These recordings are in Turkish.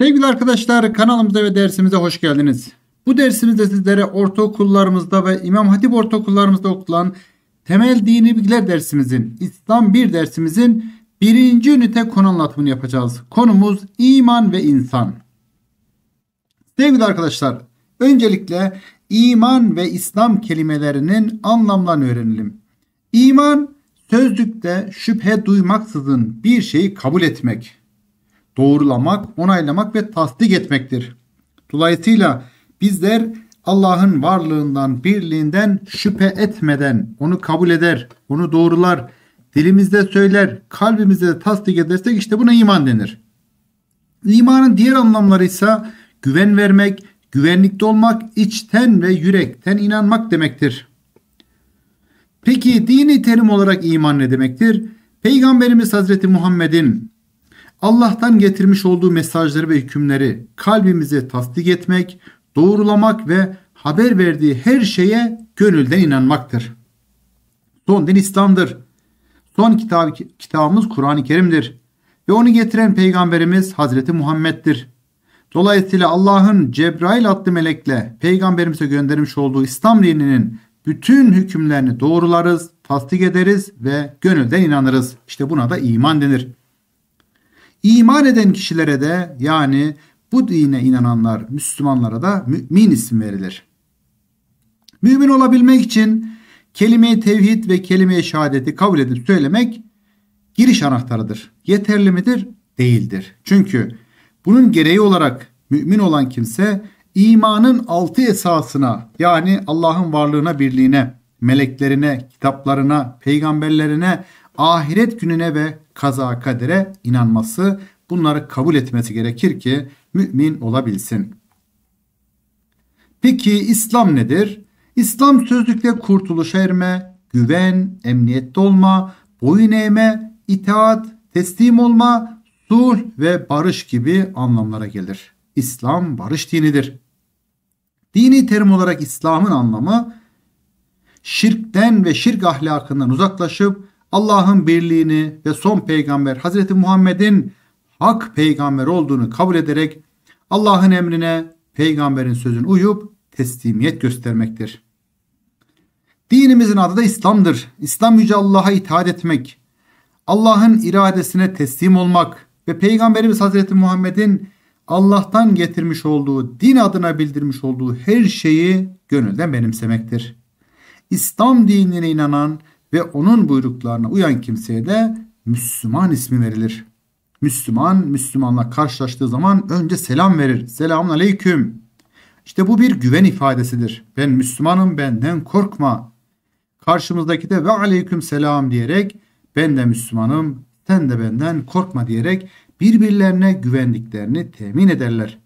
Sevgili arkadaşlar kanalımıza ve dersimize hoş geldiniz. Bu dersimizde sizlere ortaokullarımızda ve İmam Hatip ortaokullarımızda okutulan temel dini bilgiler dersimizin, İslam 1 dersimizin birinci ünite konu anlatımını yapacağız. Konumuz iman ve insan. Sevgili arkadaşlar öncelikle iman ve İslam kelimelerinin anlamlarını öğrenelim. İman sözlükte şüphe duymaksızın bir şeyi kabul etmek doğrulamak, onaylamak ve tasdik etmektir. Dolayısıyla bizler Allah'ın varlığından, birliğinden şüphe etmeden onu kabul eder, onu doğrular, dilimizde söyler, kalbimizde de tasdik edersek işte buna iman denir. İmanın diğer anlamları ise güven vermek, güvenlikte olmak, içten ve yürekten inanmak demektir. Peki dini terim olarak iman ne demektir? Peygamberimiz Hazreti Muhammed'in Allah'tan getirmiş olduğu mesajları ve hükümleri kalbimize tasdik etmek, doğrulamak ve haber verdiği her şeye gönülden inanmaktır. Son din İslam'dır. Son kitab, kitabımız Kur'an-ı Kerim'dir. Ve onu getiren peygamberimiz Hazreti Muhammed'dir. Dolayısıyla Allah'ın Cebrail adlı melekle peygamberimize göndermiş olduğu İslam dininin bütün hükümlerini doğrularız, tasdik ederiz ve gönülden inanırız. İşte buna da iman denir. İman eden kişilere de yani bu dine inananlar Müslümanlara da mümin isim verilir. Mümin olabilmek için kelime-i tevhid ve kelime-i şehadeti kabul edip söylemek giriş anahtarıdır. Yeterli midir? Değildir. Çünkü bunun gereği olarak mümin olan kimse imanın altı esasına yani Allah'ın varlığına, birliğine, meleklerine, kitaplarına, peygamberlerine, ahiret gününe ve kaza kadere inanması, bunları kabul etmesi gerekir ki mümin olabilsin. Peki İslam nedir? İslam sözlükte kurtuluş erme, güven, emniyette olma, boyun eğme, itaat, teslim olma, sulh ve barış gibi anlamlara gelir. İslam barış dinidir. Dini terim olarak İslam'ın anlamı şirkten ve şirk ahlakından uzaklaşıp Allah'ın birliğini ve son peygamber Hazreti Muhammed'in hak peygamber olduğunu kabul ederek Allah'ın emrine peygamberin sözüne uyup teslimiyet göstermektir. Dinimizin adı da İslam'dır. İslam Yüce Allah'a itaat etmek, Allah'ın iradesine teslim olmak ve Peygamberimiz Hazreti Muhammed'in Allah'tan getirmiş olduğu, din adına bildirmiş olduğu her şeyi gönülden benimsemektir. İslam dinine inanan ve onun buyruklarına uyan kimseye de Müslüman ismi verilir. Müslüman, Müslümanla karşılaştığı zaman önce selam verir. Selamun aleyküm. İşte bu bir güven ifadesidir. Ben Müslümanım benden korkma. Karşımızdaki de ve aleyküm selam diyerek ben de Müslümanım sen de benden korkma diyerek birbirlerine güvendiklerini temin ederler.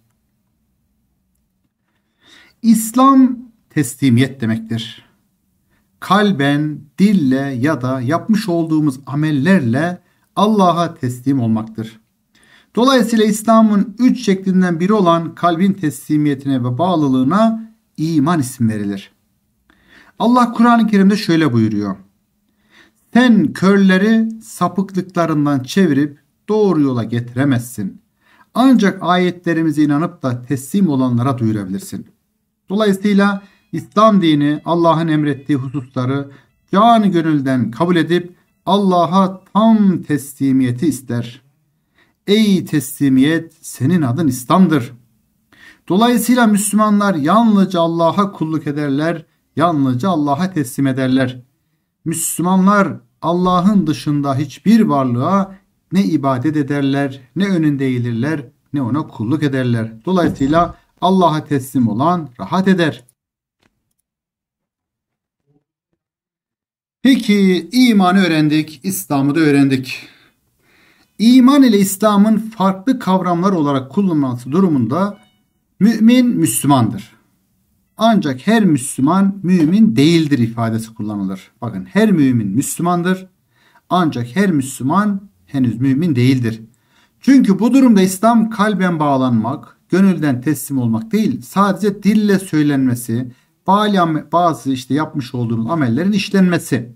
İslam teslimiyet demektir kalben, dille ya da yapmış olduğumuz amellerle Allah'a teslim olmaktır. Dolayısıyla İslam'ın üç şeklinden biri olan kalbin teslimiyetine ve bağlılığına iman isim verilir. Allah Kur'an-ı Kerim'de şöyle buyuruyor. Sen körleri sapıklıklarından çevirip doğru yola getiremezsin. Ancak ayetlerimize inanıp da teslim olanlara duyurabilirsin. Dolayısıyla İslam dini Allah'ın emrettiği hususları canı gönülden kabul edip Allah'a tam teslimiyeti ister. Ey teslimiyet senin adın İslam'dır. Dolayısıyla Müslümanlar yalnızca Allah'a kulluk ederler, yalnızca Allah'a teslim ederler. Müslümanlar Allah'ın dışında hiçbir varlığa ne ibadet ederler, ne önünde eğilirler, ne ona kulluk ederler. Dolayısıyla Allah'a teslim olan rahat eder. Peki imanı öğrendik, İslam'ı da öğrendik. İman ile İslam'ın farklı kavramlar olarak kullanılması durumunda mümin Müslümandır. Ancak her Müslüman mümin değildir ifadesi kullanılır. Bakın her mümin Müslümandır. Ancak her Müslüman henüz mümin değildir. Çünkü bu durumda İslam kalben bağlanmak, gönülden teslim olmak değil, sadece dille söylenmesi, bazı işte yapmış olduğunuz amellerin işlenmesi.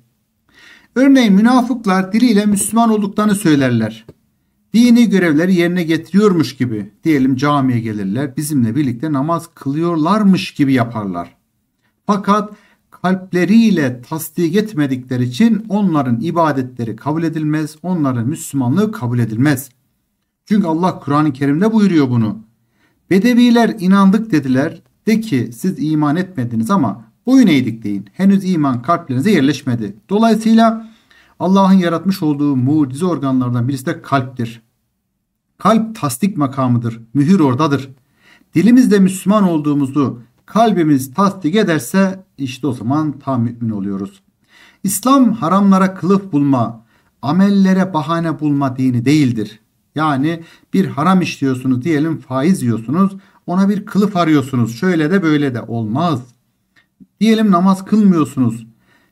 Örneğin münafıklar diliyle Müslüman olduklarını söylerler. Dini görevleri yerine getiriyormuş gibi diyelim camiye gelirler bizimle birlikte namaz kılıyorlarmış gibi yaparlar. Fakat kalpleriyle tasdik etmedikleri için onların ibadetleri kabul edilmez, onların Müslümanlığı kabul edilmez. Çünkü Allah Kur'an-ı Kerim'de buyuruyor bunu. Bedeviler inandık dediler de ki siz iman etmediniz ama boyun eğdik deyin. Henüz iman kalplerinize yerleşmedi. Dolayısıyla Allah'ın yaratmış olduğu mucize organlardan birisi de kalptir. Kalp tasdik makamıdır. Mühür oradadır. Dilimizde Müslüman olduğumuzu kalbimiz tasdik ederse işte o zaman tam mümin oluyoruz. İslam haramlara kılıf bulma, amellere bahane bulma dini değildir. Yani bir haram işliyorsunuz diyelim faiz yiyorsunuz ona bir kılıf arıyorsunuz. Şöyle de böyle de olmaz. Diyelim namaz kılmıyorsunuz.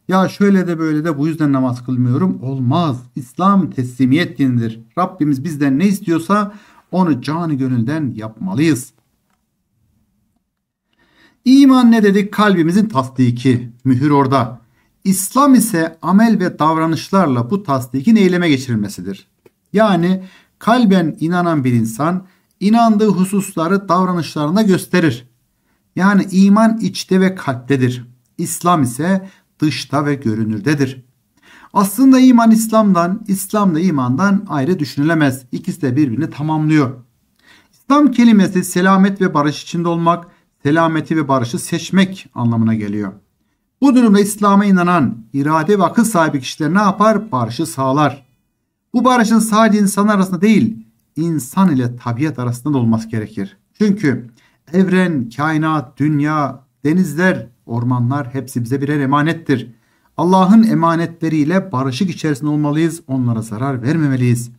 Ya şöyle de böyle de bu yüzden namaz kılmıyorum. Olmaz. İslam teslimiyet dinidir. Rabbimiz bizden ne istiyorsa onu canı gönülden yapmalıyız. İman ne dedik? Kalbimizin tasdiki. Mühür orada. İslam ise amel ve davranışlarla bu tasdikin eyleme geçirilmesidir. Yani kalben inanan bir insan inandığı hususları davranışlarında gösterir. Yani iman içte ve kalptedir. İslam ise dışta ve görünürdedir. Aslında iman İslam'dan, İslam da imandan ayrı düşünülemez. İkisi de birbirini tamamlıyor. İslam kelimesi selamet ve barış içinde olmak, selameti ve barışı seçmek anlamına geliyor. Bu durumda İslam'a inanan, irade ve akıl sahibi kişiler ne yapar? Barışı sağlar. Bu barışın sadece insan arasında değil, insan ile tabiat arasında da olması gerekir. Çünkü evren, kainat, dünya, denizler, ormanlar hepsi bize birer emanettir. Allah'ın emanetleriyle barışık içerisinde olmalıyız, onlara zarar vermemeliyiz.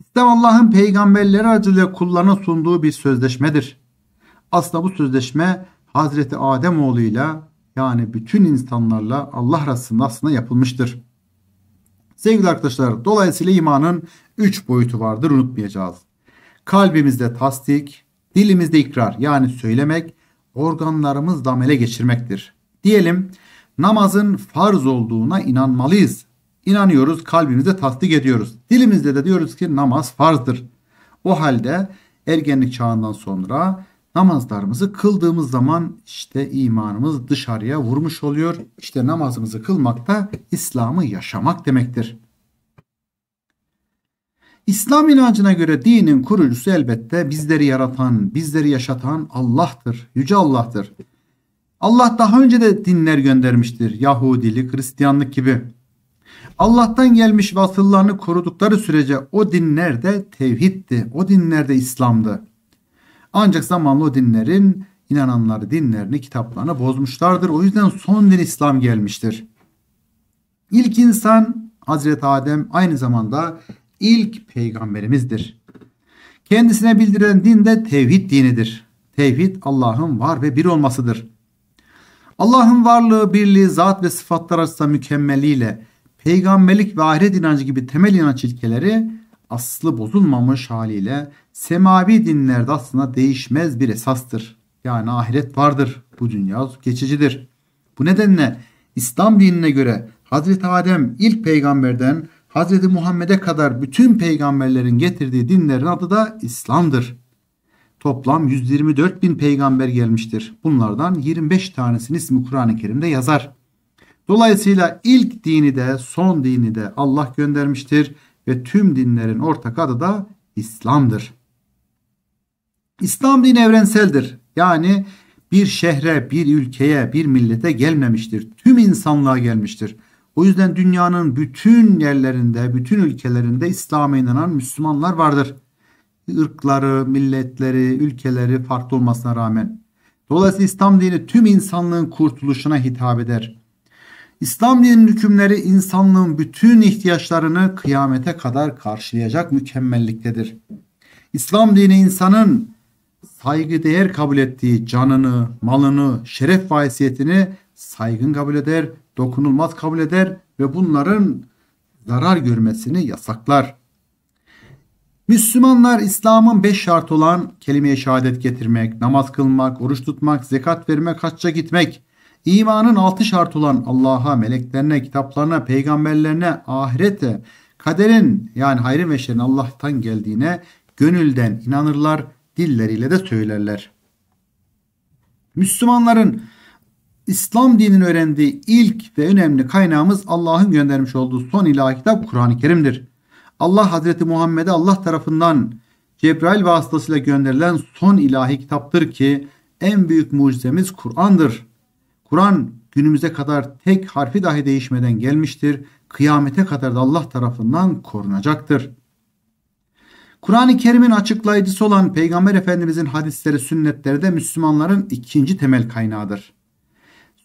İslam Allah'ın peygamberleri aracılığıyla kullarına sunduğu bir sözleşmedir. Aslında bu sözleşme Hazreti Adem oğluyla yani bütün insanlarla Allah arasında aslında yapılmıştır. Sevgili arkadaşlar dolayısıyla imanın üç boyutu vardır unutmayacağız. Kalbimizde tasdik, dilimizde ikrar yani söylemek, organlarımızla amele geçirmektir. Diyelim namazın farz olduğuna inanmalıyız. İnanıyoruz, kalbimizde tasdik ediyoruz. Dilimizde de diyoruz ki namaz farzdır. O halde ergenlik çağından sonra namazlarımızı kıldığımız zaman işte imanımız dışarıya vurmuş oluyor. İşte namazımızı kılmak da İslam'ı yaşamak demektir. İslam inancına göre dinin kurucusu elbette bizleri yaratan, bizleri yaşatan Allah'tır. Yüce Allah'tır. Allah daha önce de dinler göndermiştir. Yahudilik, Hristiyanlık gibi. Allah'tan gelmiş vasıllarını korudukları sürece o dinler de tevhiddi. O dinler de İslam'dı. Ancak zamanla o dinlerin inananları dinlerini, kitaplarını bozmuşlardır. O yüzden son din İslam gelmiştir. İlk insan Hazreti Adem aynı zamanda ilk peygamberimizdir. Kendisine bildirilen din de tevhid dinidir. Tevhid Allah'ın var ve bir olmasıdır. Allah'ın varlığı, birliği, zat ve sıfatlar arasında mükemmeliyle peygamberlik ve ahiret inancı gibi temel inanç ilkeleri aslı bozulmamış haliyle semavi dinlerde aslında değişmez bir esastır. Yani ahiret vardır. Bu dünya geçicidir. Bu nedenle İslam dinine göre Hazreti Adem ilk peygamberden Hazreti Muhammed'e kadar bütün peygamberlerin getirdiği dinlerin adı da İslam'dır. Toplam 124 bin peygamber gelmiştir. Bunlardan 25 tanesinin ismi Kur'an-ı Kerim'de yazar. Dolayısıyla ilk dini de son dini de Allah göndermiştir ve tüm dinlerin ortak adı da İslam'dır. İslam dini evrenseldir. Yani bir şehre, bir ülkeye, bir millete gelmemiştir. Tüm insanlığa gelmiştir. O yüzden dünyanın bütün yerlerinde, bütün ülkelerinde İslam'a inanan Müslümanlar vardır. Irkları, milletleri, ülkeleri farklı olmasına rağmen. Dolayısıyla İslam dini tüm insanlığın kurtuluşuna hitap eder. İslam dininin hükümleri insanlığın bütün ihtiyaçlarını kıyamete kadar karşılayacak mükemmelliktedir. İslam dini insanın saygı değer kabul ettiği canını, malını, şeref ve saygın kabul eder dokunulmaz kabul eder ve bunların zarar görmesini yasaklar. Müslümanlar İslam'ın beş şartı olan kelimeye şehadet getirmek, namaz kılmak, oruç tutmak, zekat vermek, hacca gitmek, imanın altı şartı olan Allah'a, meleklerine, kitaplarına, peygamberlerine, ahirete, kaderin yani hayrın ve şerrin Allah'tan geldiğine gönülden inanırlar, dilleriyle de söylerler. Müslümanların İslam dinini öğrendiği ilk ve önemli kaynağımız Allah'ın göndermiş olduğu son ilahi kitap Kur'an-ı Kerim'dir. Allah Hazreti Muhammed'e Allah tarafından Cebrail vasıtasıyla gönderilen son ilahi kitaptır ki en büyük mucizemiz Kur'an'dır. Kur'an günümüze kadar tek harfi dahi değişmeden gelmiştir. Kıyamete kadar da Allah tarafından korunacaktır. Kur'an-ı Kerim'in açıklayıcısı olan Peygamber Efendimizin hadisleri, sünnetleri de Müslümanların ikinci temel kaynağıdır.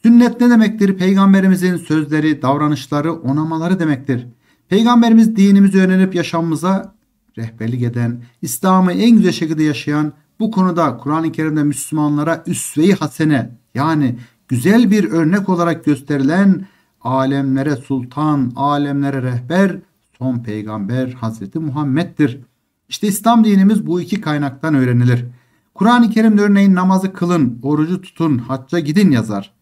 Sünnet ne demektir? Peygamberimizin sözleri, davranışları, onamaları demektir. Peygamberimiz dinimizi öğrenip yaşamımıza rehberlik eden, İslam'ı en güzel şekilde yaşayan bu konuda Kur'an-ı Kerim'de Müslümanlara üsve-i hasene yani güzel bir örnek olarak gösterilen alemlere sultan, alemlere rehber, son peygamber Hazreti Muhammed'dir. İşte İslam dinimiz bu iki kaynaktan öğrenilir. Kur'an-ı Kerim'de örneğin namazı kılın, orucu tutun, hacca gidin yazar.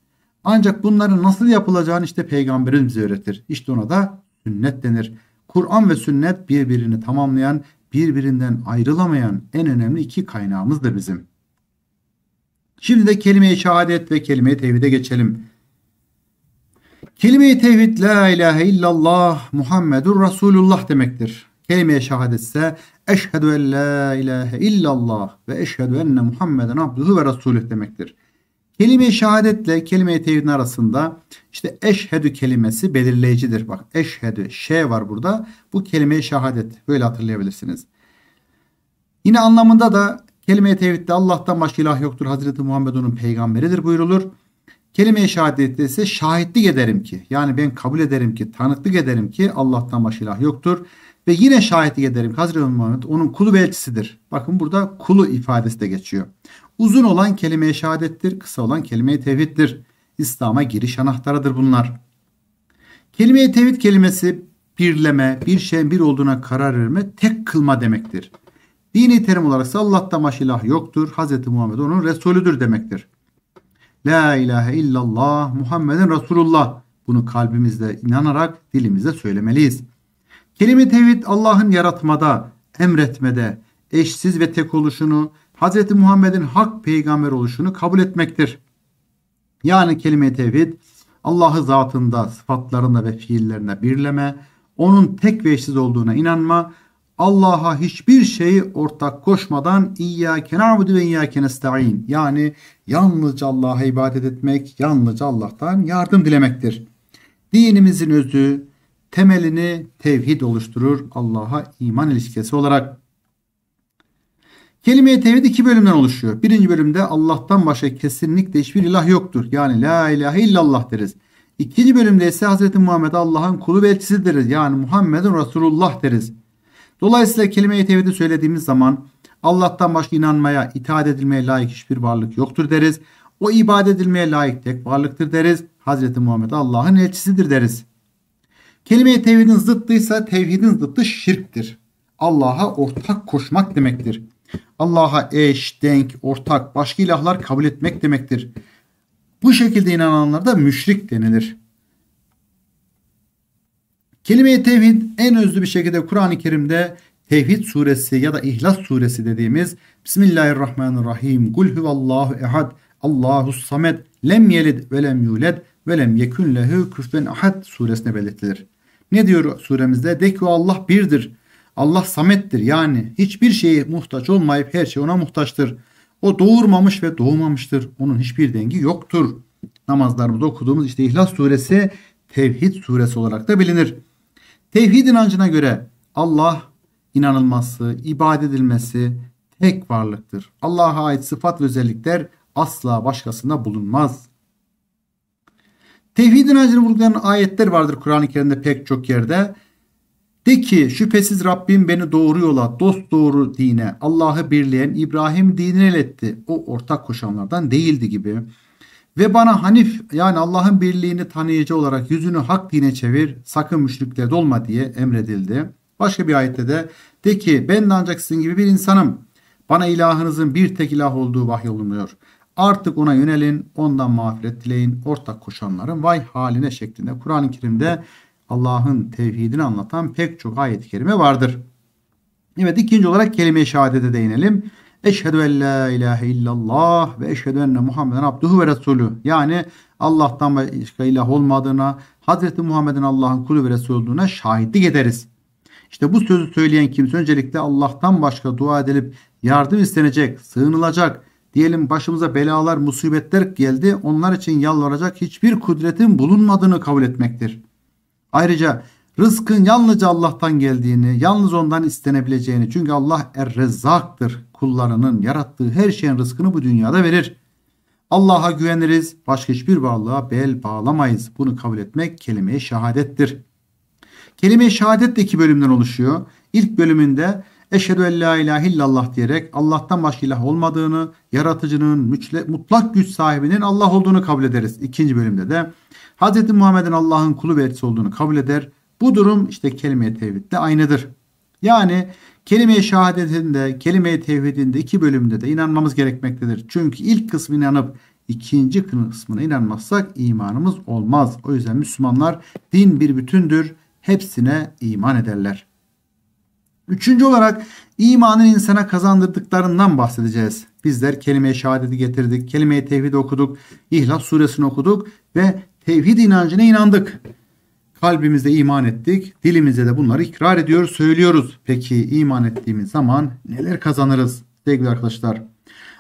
Ancak bunların nasıl yapılacağını işte peygamberimiz bize öğretir. İşte ona da sünnet denir. Kur'an ve sünnet birbirini tamamlayan, birbirinden ayrılamayan en önemli iki kaynağımızdır bizim. Şimdi de kelime-i şehadet ve kelime-i tevhide geçelim. Kelime-i tevhid la ilahe illallah Muhammedur Resulullah demektir. Kelime-i şehadet ise eşhedü en la ilahe illallah ve eşhedü enne Muhammeden abduhu ve resulüh demektir. Kelime-i şehadetle kelime-i tevhidin arasında işte eşhedü kelimesi belirleyicidir. Bak eşhedü, şey var burada. Bu kelime-i şehadet. Böyle hatırlayabilirsiniz. Yine anlamında da kelime-i tevhidde Allah'tan başka ilah yoktur. Hazreti Muhammed onun peygamberidir buyurulur. Kelime-i şehadette ise şahitlik ederim ki. Yani ben kabul ederim ki, tanıklık ederim ki Allah'tan başka ilah yoktur. Ve yine şahitlik ederim ki Hazreti Muhammed onun kulu ve elçisidir. Bakın burada kulu ifadesi de geçiyor. Uzun olan kelimeye i şehadettir, kısa olan kelimeye i tevhiddir. İslam'a giriş anahtarıdır bunlar. Kelimeye i tevhid kelimesi birleme, bir şeyin bir olduğuna karar verme, tek kılma demektir. Dini terim olarak ise Allah'ta maşilah yoktur. Hz. Muhammed onun Resulüdür demektir. La ilahe illallah Muhammed'in Resulullah. Bunu kalbimizde inanarak dilimizde söylemeliyiz. Kelime tevhid Allah'ın yaratmada, emretmede, eşsiz ve tek oluşunu, Hz. Muhammed'in hak peygamber oluşunu kabul etmektir. Yani kelime-i tevhid Allah'ı zatında, sıfatlarında ve fiillerine birleme, onun tek ve eşsiz olduğuna inanma, Allah'a hiçbir şeyi ortak koşmadan İyyâke na'budu ve İyyâke nesta'in yani yalnızca Allah'a ibadet etmek, yalnızca Allah'tan yardım dilemektir. Dinimizin özü, temelini tevhid oluşturur Allah'a iman ilişkisi olarak. Kelime-i tevhid iki bölümden oluşuyor. Birinci bölümde Allah'tan başka kesinlikle hiçbir ilah yoktur. Yani la ilahe illallah deriz. İkinci bölümde ise Hz. Muhammed Allah'ın kulu ve elçisi deriz. Yani Muhammed'in Resulullah deriz. Dolayısıyla kelime-i tevhidi söylediğimiz zaman Allah'tan başka inanmaya, itaat edilmeye layık hiçbir varlık yoktur deriz. O ibadet edilmeye layık tek varlıktır deriz. Hz. Muhammed Allah'ın elçisidir deriz. Kelime-i tevhidin zıttıysa tevhidin zıttı şirktir. Allah'a ortak koşmak demektir. Allah'a eş, denk, ortak, başka ilahlar kabul etmek demektir. Bu şekilde inananlar da müşrik denilir. Kelime-i tevhid en özlü bir şekilde Kur'an-ı Kerim'de Tevhid suresi ya da İhlas suresi dediğimiz Bismillahirrahmanirrahim. Kul huvallahu ehad. Allahu samed. Lem yelid ve lem yuled ve lem yekun lehu küfen ahad suresine belirtilir. Ne diyor suremizde? De ki o Allah birdir. Allah samettir yani hiçbir şeye muhtaç olmayıp her şey ona muhtaçtır. O doğurmamış ve doğmamıştır. Onun hiçbir dengi yoktur. Namazlarımızda okuduğumuz işte İhlas suresi tevhid suresi olarak da bilinir. Tevhid inancına göre Allah inanılması, ibadet edilmesi tek varlıktır. Allah'a ait sıfat ve özellikler asla başkasında bulunmaz. Tevhid inancını vurgulayan ayetler vardır Kur'an-ı Kerim'de pek çok yerde. De ki şüphesiz Rabbim beni doğru yola, dost doğru dine, Allah'ı birleyen İbrahim dinine iletti. O ortak koşanlardan değildi gibi. Ve bana Hanif yani Allah'ın birliğini tanıyıcı olarak yüzünü hak dine çevir, sakın müşriklere dolma diye emredildi. Başka bir ayette de de ki ben de ancak sizin gibi bir insanım. Bana ilahınızın bir tek ilah olduğu vahyolunuyor. Artık ona yönelin, ondan mağfiret dileyin, ortak koşanların vay haline şeklinde. Kur'an-ı Kerim'de Allah'ın tevhidini anlatan pek çok ayet-i kerime vardır. Evet ikinci olarak kelime-i şehadete değinelim. Eşhedü en la ilahe illallah ve eşhedü enne Muhammeden abduhu ve resulü. Yani Allah'tan başka ilah olmadığına, Hazreti Muhammed'in Allah'ın kulu ve Resulü olduğuna şahitlik ederiz. İşte bu sözü söyleyen kimse öncelikle Allah'tan başka dua edilip yardım istenecek, sığınılacak, diyelim başımıza belalar, musibetler geldi onlar için yalvaracak hiçbir kudretin bulunmadığını kabul etmektir. Ayrıca rızkın yalnızca Allah'tan geldiğini, yalnız ondan istenebileceğini çünkü Allah er-rezzaktır. Kullarının yarattığı her şeyin rızkını bu dünyada verir. Allah'a güveniriz. Başka hiçbir varlığa bel bağlamayız. Bunu kabul etmek kelime-i şehadettir. Kelime-i şehadet de iki bölümden oluşuyor. İlk bölümünde Eşhedü en la ilahe illallah diyerek Allah'tan başka ilah olmadığını, yaratıcının, mutlak güç sahibinin Allah olduğunu kabul ederiz. İkinci bölümde de Hz. Muhammed'in Allah'ın kulu ve elçisi olduğunu kabul eder. Bu durum işte kelime-i tevhidle aynıdır. Yani kelime-i şehadetinde, kelime-i tevhidinde iki bölümde de inanmamız gerekmektedir. Çünkü ilk kısmı inanıp ikinci kısmına inanmazsak imanımız olmaz. O yüzden Müslümanlar din bir bütündür. Hepsine iman ederler. Üçüncü olarak imanın insana kazandırdıklarından bahsedeceğiz. Bizler kelime-i şehadeti getirdik, kelime-i tevhid okuduk, İhlas suresini okuduk ve tevhid inancına inandık. Kalbimizde iman ettik. Dilimizde de bunları ikrar ediyoruz, söylüyoruz. Peki iman ettiğimiz zaman neler kazanırız sevgili arkadaşlar?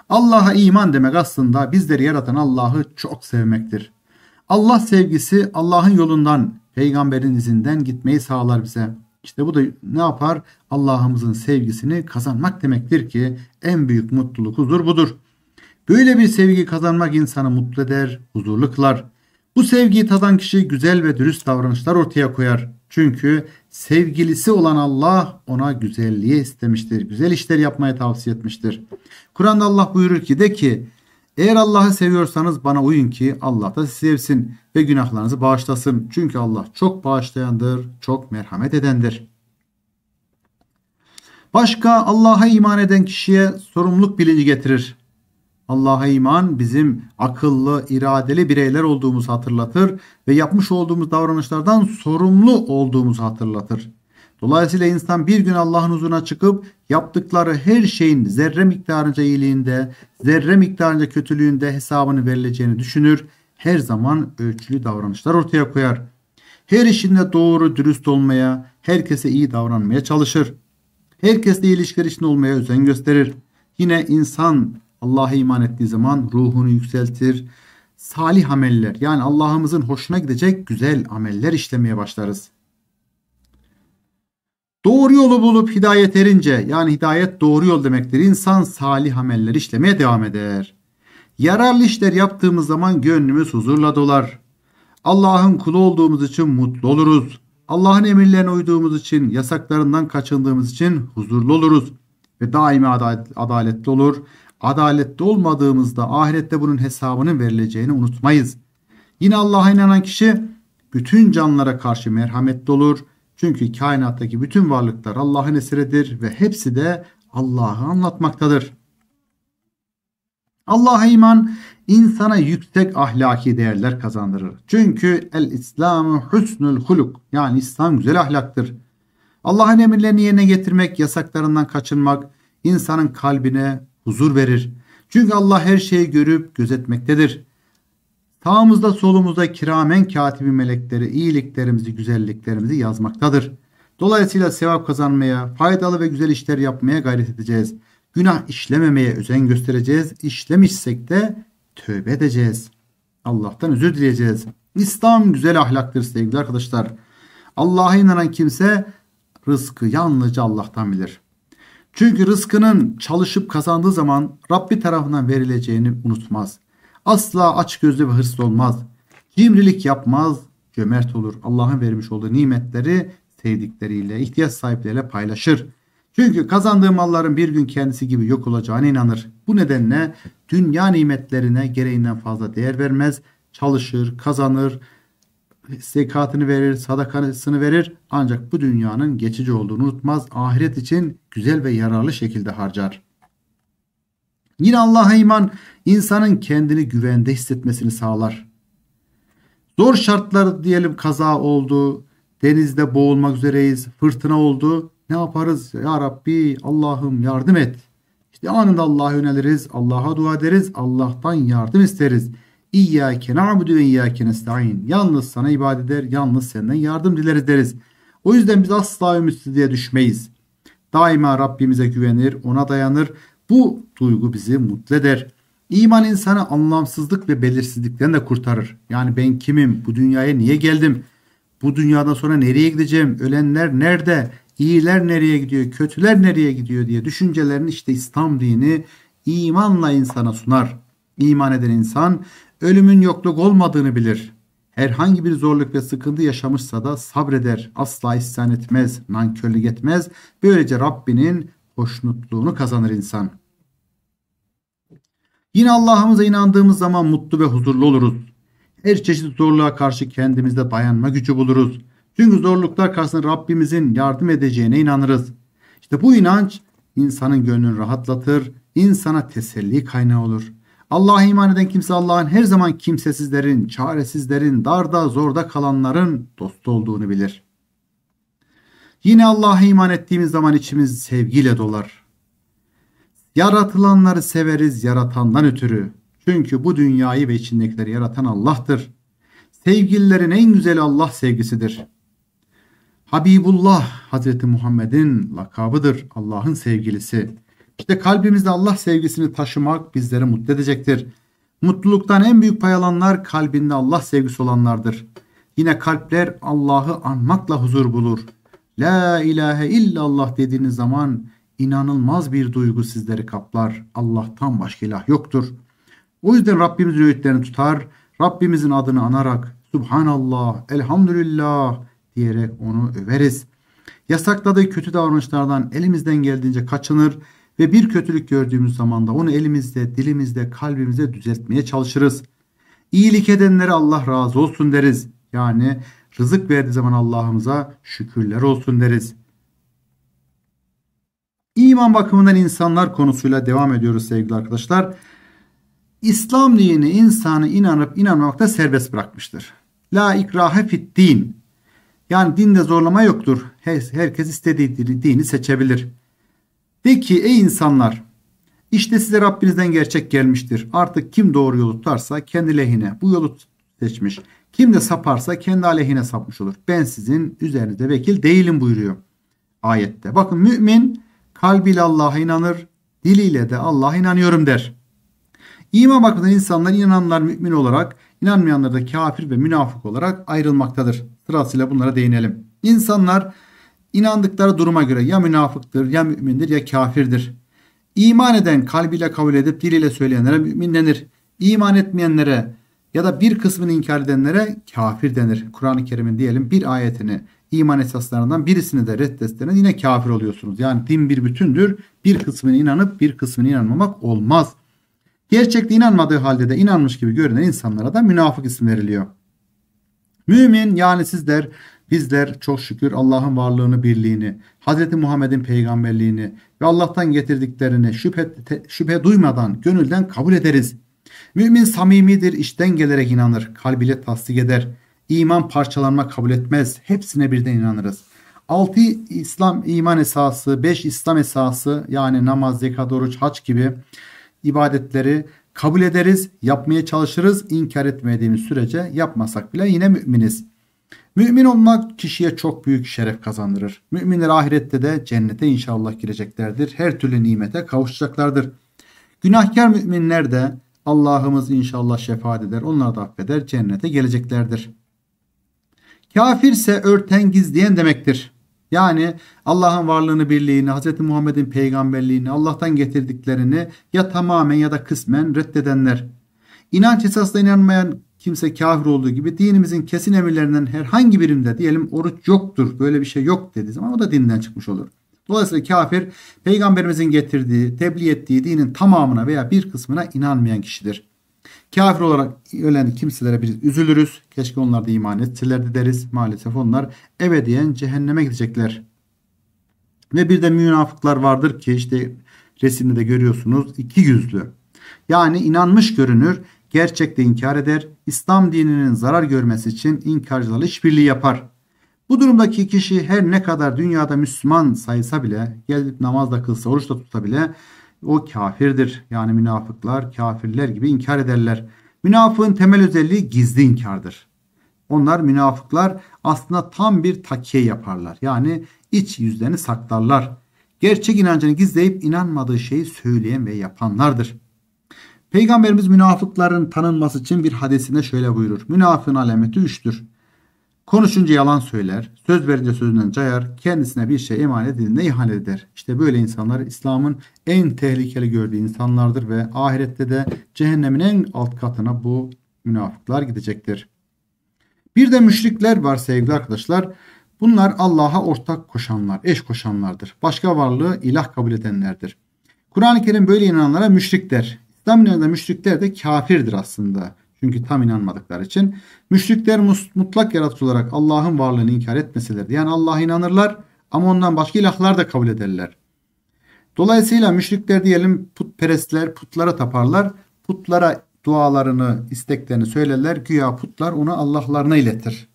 Allah'a iman demek aslında bizleri yaratan Allah'ı çok sevmektir. Allah sevgisi Allah'ın yolundan, peygamberin izinden gitmeyi sağlar bize. İşte bu da ne yapar? Allah'ımızın sevgisini kazanmak demektir ki en büyük mutluluk huzur budur. Böyle bir sevgi kazanmak insanı mutlu eder, huzurlu kılar. Bu sevgiyi tadan kişi güzel ve dürüst davranışlar ortaya koyar. Çünkü sevgilisi olan Allah ona güzelliği istemiştir. Güzel işler yapmaya tavsiye etmiştir. Kur'an'da Allah buyurur ki de ki eğer Allah'ı seviyorsanız bana uyun ki Allah da sizi sevsin ve günahlarınızı bağışlasın. Çünkü Allah çok bağışlayandır, çok merhamet edendir. Başka Allah'a iman eden kişiye sorumluluk bilinci getirir. Allah'a iman bizim akıllı, iradeli bireyler olduğumuzu hatırlatır ve yapmış olduğumuz davranışlardan sorumlu olduğumuzu hatırlatır. Dolayısıyla insan bir gün Allah'ın huzuruna çıkıp yaptıkları her şeyin zerre miktarınca iyiliğinde, zerre miktarınca kötülüğünde hesabını verileceğini düşünür. Her zaman ölçülü davranışlar ortaya koyar. Her işinde doğru, dürüst olmaya, herkese iyi davranmaya çalışır. Herkesle ilişkiler içinde olmaya özen gösterir. Yine insan Allah'a iman ettiği zaman ruhunu yükseltir. Salih ameller yani Allah'ımızın hoşuna gidecek güzel ameller işlemeye başlarız. Doğru yolu bulup hidayet erince yani hidayet doğru yol demektir. İnsan salih ameller işlemeye devam eder. Yararlı işler yaptığımız zaman gönlümüz huzurla dolar. Allah'ın kulu olduğumuz için mutlu oluruz. Allah'ın emirlerine uyduğumuz için, yasaklarından kaçındığımız için huzurlu oluruz ve daimi adaletli olur. Adalette olmadığımızda ahirette bunun hesabının verileceğini unutmayız. Yine Allah'a inanan kişi bütün canlılara karşı merhametli olur. Çünkü kainattaki bütün varlıklar Allah'ın eseridir ve hepsi de Allah'ı anlatmaktadır. Allah'a iman insana yüksek ahlaki değerler kazandırır. Çünkü el İslam'ı husnul huluk yani İslam güzel ahlaktır. Allah'ın emirlerini yerine getirmek, yasaklarından kaçınmak insanın kalbine huzur verir. Çünkü Allah her şeyi görüp gözetmektedir. Sağımızda solumuzda kiramen katibi melekleri iyiliklerimizi, güzelliklerimizi yazmaktadır. Dolayısıyla sevap kazanmaya, faydalı ve güzel işler yapmaya gayret edeceğiz. Günah işlememeye özen göstereceğiz. İşlemişsek de tövbe edeceğiz. Allah'tan özür dileyeceğiz. İslam güzel ahlaktır sevgili arkadaşlar. Allah'a inanan kimse rızkı yalnızca Allah'tan bilir. Çünkü rızkının çalışıp kazandığı zaman Rabbi tarafından verileceğini unutmaz. Asla aç açgözlü ve hırslı olmaz. Cimrilik yapmaz, cömert olur. Allah'ın vermiş olduğu nimetleri sevdikleriyle, ihtiyaç sahipleriyle paylaşır. Çünkü kazandığı malların bir gün kendisi gibi yok olacağına inanır. Bu nedenle dünya nimetlerine gereğinden fazla değer vermez, çalışır, kazanır, zekatını verir, sadakasını verir ancak bu dünyanın geçici olduğunu unutmaz. Ahiret için güzel ve yararlı şekilde harcar. Yine Allah'a iman insanın kendini güvende hissetmesini sağlar. Zor şartlar diyelim kaza oldu, denizde boğulmak üzereyiz, fırtına oldu. Ne yaparız? Ya Rabbi Allah'ım yardım et. İşte anında Allah'a yöneliriz, Allah'a dua ederiz, Allah'tan yardım isteriz. İyyâke na'budu ve iyyâke nestaîn. Yalnız sana ibadet eder, yalnız senden yardım dileriz deriz. O yüzden biz asla ümitsizliğe düşmeyiz. Daima Rabbimize güvenir, ona dayanır. Bu duygu bizi mutlu eder. İman insanı anlamsızlık ve belirsizlikten de kurtarır. Yani ben kimim? Bu dünyaya niye geldim? Bu dünyadan sonra nereye gideceğim? Ölenler nerede? İyiler nereye gidiyor? Kötüler nereye gidiyor diye düşüncelerini işte İslam dini imanla insana sunar. İman eden insan Ölümün yokluk olmadığını bilir. Herhangi bir zorluk ve sıkıntı yaşamışsa da sabreder, asla isyan etmez, nankörlük etmez. Böylece Rabbinin hoşnutluğunu kazanır insan. Yine Allah'ımıza inandığımız zaman mutlu ve huzurlu oluruz. Her çeşit zorluğa karşı kendimizde dayanma gücü buluruz. Çünkü zorluklar karşısında Rabbimizin yardım edeceğine inanırız. İşte bu inanç insanın gönlünü rahatlatır, insana teselli kaynağı olur. Allah'a iman eden kimse Allah'ın her zaman kimsesizlerin, çaresizlerin, darda, zorda kalanların dostu olduğunu bilir. Yine Allah'a iman ettiğimiz zaman içimiz sevgiyle dolar. Yaratılanları severiz yaratandan ötürü. Çünkü bu dünyayı ve içindekileri yaratan Allah'tır. Sevgililerin en güzeli Allah sevgisidir. Habibullah Hazreti Muhammed'in lakabıdır. Allah'ın sevgilisi. İşte kalbimizde Allah sevgisini taşımak bizleri mutlu edecektir. Mutluluktan en büyük pay alanlar kalbinde Allah sevgisi olanlardır. Yine kalpler Allah'ı anmakla huzur bulur. La ilahe illallah dediğiniz zaman inanılmaz bir duygu sizleri kaplar. Allah'tan başka ilah yoktur. O yüzden Rabbimizin öğütlerini tutar, Rabbimizin adını anarak Subhanallah, Elhamdülillah diyerek onu överiz. Yasakladığı kötü davranışlardan elimizden geldiğince kaçınır, ve bir kötülük gördüğümüz zaman da onu elimizde, dilimizde, kalbimizde düzeltmeye çalışırız. İyilik edenlere Allah razı olsun deriz. Yani rızık verdiği zaman Allah'ımıza şükürler olsun deriz. İman bakımından insanlar konusuyla devam ediyoruz sevgili arkadaşlar. İslam dini insanı inanıp inanmamakta serbest bırakmıştır. La ikrahe fit din. Yani dinde zorlama yoktur. Herkes istediği dini seçebilir. De ki ey insanlar işte size Rabbinizden gerçek gelmiştir. Artık kim doğru yolu tutarsa kendi lehine bu yolu seçmiş. Kim de saparsa kendi aleyhine sapmış olur. Ben sizin üzerinizde vekil değilim buyuruyor ayette. Bakın mümin kalbiyle Allah'a inanır, diliyle de Allah'a inanıyorum der. İman bakımından insanlar inananlar mümin olarak, inanmayanlar da kafir ve münafık olarak ayrılmaktadır. Sırasıyla bunlara değinelim. İnsanlar inandıkları duruma göre ya münafıktır ya mümindir ya kafirdir. İman eden kalbiyle kabul edip diliyle söyleyenlere mümin denir. İman etmeyenlere ya da bir kısmını inkar edenlere kafir denir. Kur'an-ı Kerim'in diyelim bir ayetini iman esaslarından birisini de reddetseniz yine kafir oluyorsunuz. Yani din bir bütündür. Bir kısmına inanıp bir kısmına inanmamak olmaz. Gerçekte inanmadığı halde de inanmış gibi görünen insanlara da münafık isim veriliyor. Mümin yani sizler Bizler çok şükür Allah'ın varlığını, birliğini, Hz. Muhammed'in peygamberliğini ve Allah'tan getirdiklerini şüphe, te, şüphe duymadan gönülden kabul ederiz. Mümin samimidir, içten gelerek inanır, kalbiyle tasdik eder. İman parçalanma kabul etmez. Hepsine birden inanırız. 6 İslam iman esası, 5 İslam esası yani namaz, zekat, oruç, haç gibi ibadetleri kabul ederiz, yapmaya çalışırız. İnkar etmediğimiz sürece yapmasak bile yine müminiz. Mümin olmak kişiye çok büyük şeref kazandırır. Müminler ahirette de cennete inşallah gireceklerdir. Her türlü nimete kavuşacaklardır. Günahkar müminler de Allah'ımız inşallah şefaat eder. Onları da affeder. Cennete geleceklerdir. Kafirse örten gizleyen demektir. Yani Allah'ın varlığını, birliğini, Hz. Muhammed'in peygamberliğini, Allah'tan getirdiklerini ya tamamen ya da kısmen reddedenler. İnanç esasına inanmayan kimse kafir olduğu gibi dinimizin kesin emirlerinden herhangi birinde diyelim oruç yoktur böyle bir şey yok dediği zaman o da dinden çıkmış olur. Dolayısıyla kafir peygamberimizin getirdiği tebliğ ettiği dinin tamamına veya bir kısmına inanmayan kişidir. Kafir olarak ölen kimselere biz üzülürüz. Keşke onlar da iman etselerdi deriz. Maalesef onlar ebediyen cehenneme gidecekler. Ve bir de münafıklar vardır ki işte resimde de görüyorsunuz iki yüzlü. Yani inanmış görünür gerçekte inkar eder, İslam dininin zarar görmesi için inkarcılarla işbirliği yapar. Bu durumdaki kişi her ne kadar dünyada Müslüman sayısa bile, gelip namaz da kılsa, oruç da tutsa bile o kafirdir. Yani münafıklar, kafirler gibi inkar ederler. Münafığın temel özelliği gizli inkardır. Onlar münafıklar aslında tam bir takiye yaparlar. Yani iç yüzlerini saklarlar. Gerçek inancını gizleyip inanmadığı şeyi söyleyen ve yapanlardır. Peygamberimiz münafıkların tanınması için bir hadisinde şöyle buyurur. Münafığın alameti üçtür. Konuşunca yalan söyler, söz verince sözünden cayar, kendisine bir şey emanet edildiğinde ihanet eder. İşte böyle insanlar İslam'ın en tehlikeli gördüğü insanlardır ve ahirette de cehennemin en alt katına bu münafıklar gidecektir. Bir de müşrikler var sevgili arkadaşlar. Bunlar Allah'a ortak koşanlar, eş koşanlardır. Başka varlığı ilah kabul edenlerdir. Kur'an-ı Kerim böyle inananlara müşrik der. Zamirlerinde müşrikler de kafirdir aslında. Çünkü tam inanmadıkları için. Müşrikler mutlak yaratıcı olarak Allah'ın varlığını inkar etmeselerdi. Yani Allah'a inanırlar ama ondan başka ilahlar da kabul ederler. Dolayısıyla müşrikler diyelim putperestler putlara taparlar. Putlara dualarını, isteklerini söylerler. Güya putlar onu Allah'larına iletir.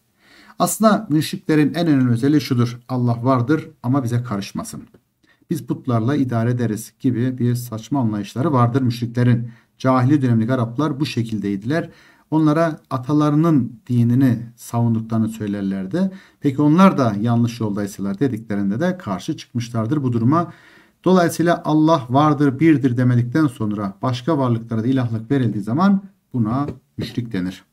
Aslında müşriklerin en önemli özelliği şudur. Allah vardır ama bize karışmasın biz putlarla idare ederiz gibi bir saçma anlayışları vardır müşriklerin. Cahili dönemlik Araplar bu şekildeydiler. Onlara atalarının dinini savunduklarını söylerlerdi. Peki onlar da yanlış yoldaysalar dediklerinde de karşı çıkmışlardır bu duruma. Dolayısıyla Allah vardır birdir demedikten sonra başka varlıklara da ilahlık verildiği zaman buna müşrik denir.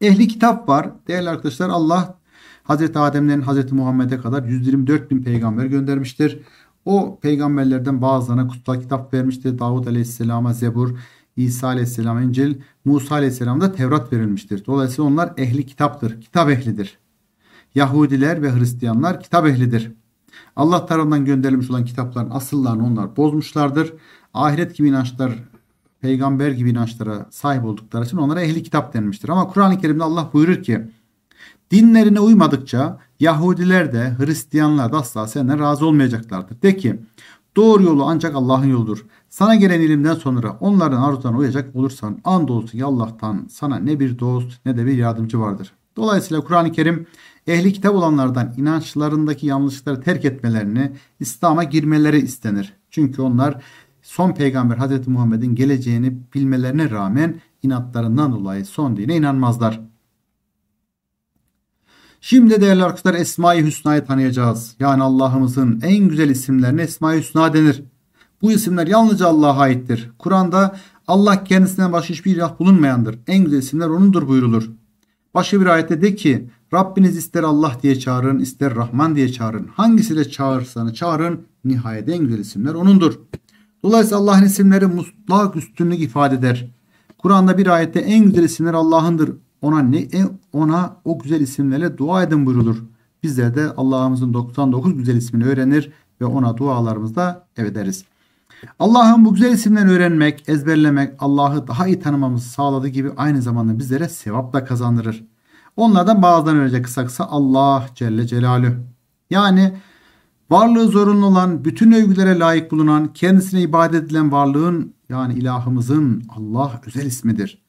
Ehli kitap var. Değerli arkadaşlar Allah Hazreti Adem'den Hazreti Muhammed'e kadar 124 bin peygamber göndermiştir. O peygamberlerden bazılarına kutsal kitap vermiştir. Davud Aleyhisselam'a Zebur, İsa Aleyhisselam İncil, Musa Aleyhisselam'da Tevrat verilmiştir. Dolayısıyla onlar ehli kitaptır, kitap ehlidir. Yahudiler ve Hristiyanlar kitap ehlidir. Allah tarafından gönderilmiş olan kitapların asıllarını onlar bozmuşlardır. Ahiret gibi inançlar, peygamber gibi inançlara sahip oldukları için onlara ehli kitap denmiştir. Ama Kur'an-ı Kerim'de Allah buyurur ki Dinlerine uymadıkça Yahudiler de Hristiyanlar da asla senden razı olmayacaklardır. De ki doğru yolu ancak Allah'ın yoludur. Sana gelen ilimden sonra onların arzularına uyacak olursan andolsun ki Allah'tan sana ne bir dost ne de bir yardımcı vardır. Dolayısıyla Kur'an-ı Kerim ehli kitap olanlardan inançlarındaki yanlışları terk etmelerini, İslam'a girmeleri istenir. Çünkü onlar son peygamber Hz. Muhammed'in geleceğini bilmelerine rağmen inatlarından dolayı son dine inanmazlar. Şimdi değerli arkadaşlar Esma-i Hüsna'yı tanıyacağız. Yani Allah'ımızın en güzel isimlerine Esma-i Hüsna denir. Bu isimler yalnızca Allah'a aittir. Kur'an'da Allah kendisinden başka hiçbir ilah bulunmayandır. En güzel isimler onundur buyrulur. Başka bir ayette de ki Rabbiniz ister Allah diye çağırın ister Rahman diye çağırın. Hangisiyle çağırsanız çağırın nihayet en güzel isimler onundur. Dolayısıyla Allah'ın isimleri mutlak üstünlük ifade eder. Kur'an'da bir ayette en güzel isimler Allah'ındır. Ona ne e, ona o güzel isimlerle dua edin buyrulur. Bizler de Allah'ımızın 99 güzel ismini öğrenir ve ona dualarımızda ev ederiz. Allah'ın bu güzel isimlerini öğrenmek, ezberlemek Allah'ı daha iyi tanımamızı sağladığı gibi aynı zamanda bizlere sevap da kazandırır. Onlardan bazılarını önce kısa kısa Allah Celle Celalü. Yani varlığı zorunlu olan, bütün övgülere layık bulunan, kendisine ibadet edilen varlığın yani ilahımızın Allah özel ismidir.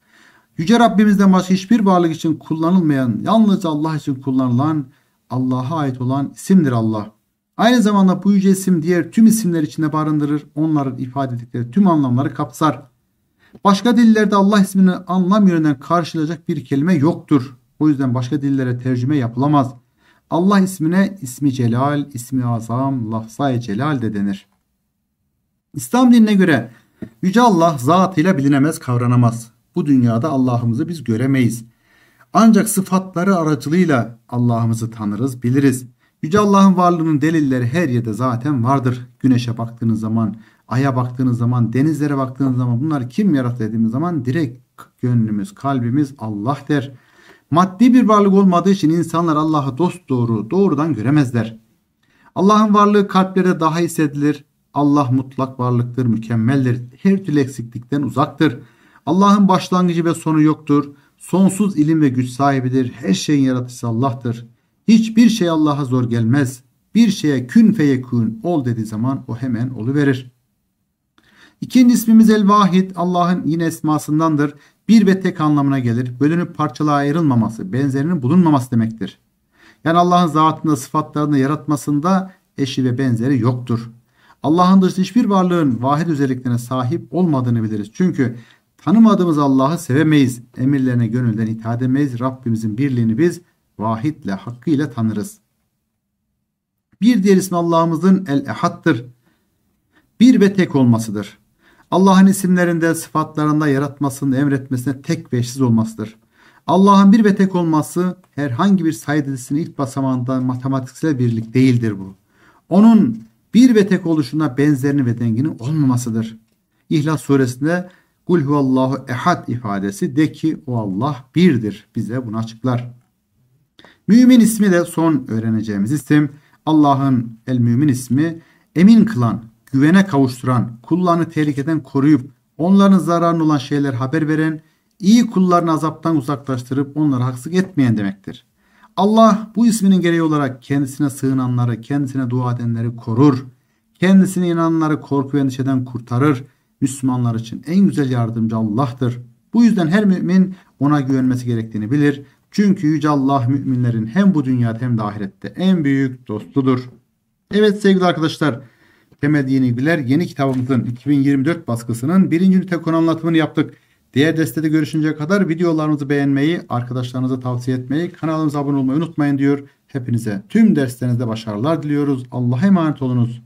Yüce Rabbimizden başka hiçbir varlık için kullanılmayan, yalnızca Allah için kullanılan, Allah'a ait olan isimdir Allah. Aynı zamanda bu yüce isim diğer tüm isimler içinde barındırır. Onların ifade ettikleri tüm anlamları kapsar. Başka dillerde Allah ismini anlam yönünden karşılayacak bir kelime yoktur. O yüzden başka dillere tercüme yapılamaz. Allah ismine ismi celal, ismi azam, lafzayı celal de denir. İslam dinine göre Yüce Allah zatıyla bilinemez, kavranamaz. Bu dünyada Allah'ımızı biz göremeyiz. Ancak sıfatları aracılığıyla Allah'ımızı tanırız, biliriz. Yüce Allah'ın varlığının delilleri her yerde zaten vardır. Güneşe baktığınız zaman, aya baktığınız zaman, denizlere baktığınız zaman bunlar kim yarattı dediğimiz zaman direkt gönlümüz, kalbimiz Allah der. Maddi bir varlık olmadığı için insanlar Allah'ı dost doğru, doğrudan göremezler. Allah'ın varlığı kalplerde daha hissedilir. Allah mutlak varlıktır, mükemmeldir. Her türlü eksiklikten uzaktır. Allah'ın başlangıcı ve sonu yoktur. Sonsuz ilim ve güç sahibidir. Her şeyin yaratıcısı Allah'tır. Hiçbir şey Allah'a zor gelmez. Bir şeye kün feyekün ol dediği zaman o hemen verir. İkinci ismimiz El Vahid Allah'ın yine esmasındandır. Bir ve tek anlamına gelir. Bölünüp parçalığa ayrılmaması, benzerinin bulunmaması demektir. Yani Allah'ın zatında, sıfatlarında, yaratmasında eşi ve benzeri yoktur. Allah'ın dışında hiçbir varlığın vahid özelliklerine sahip olmadığını biliriz. Çünkü Tanımadığımız Allah'ı sevemeyiz. Emirlerine gönülden itaat edemeyiz. Rabbimizin birliğini biz vahitle, hakkıyla tanırız. Bir diğer ismi Allah'ımızın El-Ehad'dır. Bir ve tek olmasıdır. Allah'ın isimlerinde, sıfatlarında, yaratmasında, emretmesine tek ve eşsiz olmasıdır. Allah'ın bir ve tek olması herhangi bir sayedisinin ilk basamağında matematiksel birlik değildir bu. Onun bir ve tek oluşuna benzerini ve dengini olmamasıdır. İhlas suresinde Kul huvallahu ehad ifadesi de ki o Allah birdir bize bunu açıklar. Mümin ismi de son öğreneceğimiz isim. Allah'ın el mümin ismi emin kılan, güvene kavuşturan, kullarını tehlikeden koruyup onların zararını olan şeyler haber veren, iyi kullarını azaptan uzaklaştırıp onları haksız etmeyen demektir. Allah bu isminin gereği olarak kendisine sığınanları, kendisine dua edenleri korur. Kendisine inananları korku ve endişeden kurtarır. Müslümanlar için en güzel yardımcı Allah'tır. Bu yüzden her mümin ona güvenmesi gerektiğini bilir. Çünkü Yüce Allah müminlerin hem bu dünyada hem de ahirette en büyük dostudur. Evet sevgili arkadaşlar. Temel Dini Biler yeni kitabımızın 2024 baskısının birinci ünite konu anlatımını yaptık. Diğer destede görüşünceye kadar videolarımızı beğenmeyi, arkadaşlarınıza tavsiye etmeyi, kanalımıza abone olmayı unutmayın diyor. Hepinize tüm derslerinizde başarılar diliyoruz. Allah'a emanet olunuz.